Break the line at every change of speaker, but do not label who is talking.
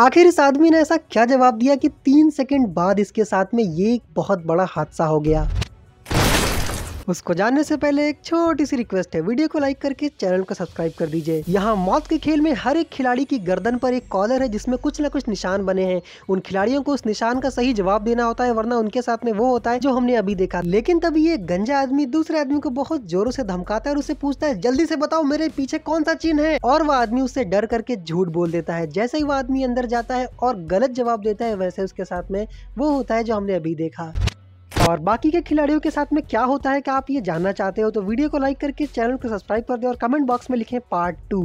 आखिर इस आदमी ने ऐसा क्या जवाब दिया कि तीन सेकंड बाद इसके साथ में ये एक बहुत बड़ा हादसा हो गया उसको जानने से पहले एक छोटी सी रिक्वेस्ट है वीडियो को लाइक करके चैनल को सब्सक्राइब कर दीजिए यहाँ मौत के खेल में हर एक खिलाड़ी की गर्दन पर एक कॉलर है जिसमें कुछ न कुछ निशान बने हैं उन खिलाड़ियों को उस निशान का सही जवाब देना होता है वरना उनके साथ में वो होता है जो हमने अभी देखा लेकिन तभी ये गंजा आदमी दूसरे आदमी को बहुत जोरों से धमकाता है और उसे पूछता है जल्दी से बताओ मेरे पीछे कौन सा चिन्ह है और वह आदमी उससे डर करके झूठ बोल देता है जैसे ही वह आदमी अंदर जाता है और गलत जवाब देता है वैसे उसके साथ में वो होता है जो हमने अभी देखा और बाकी के खिलाड़ियों के साथ में क्या होता है क्या आप ये जानना चाहते हो तो वीडियो को लाइक करके चैनल को सब्सक्राइब कर दे और कमेंट बॉक्स में लिखें पार्ट टू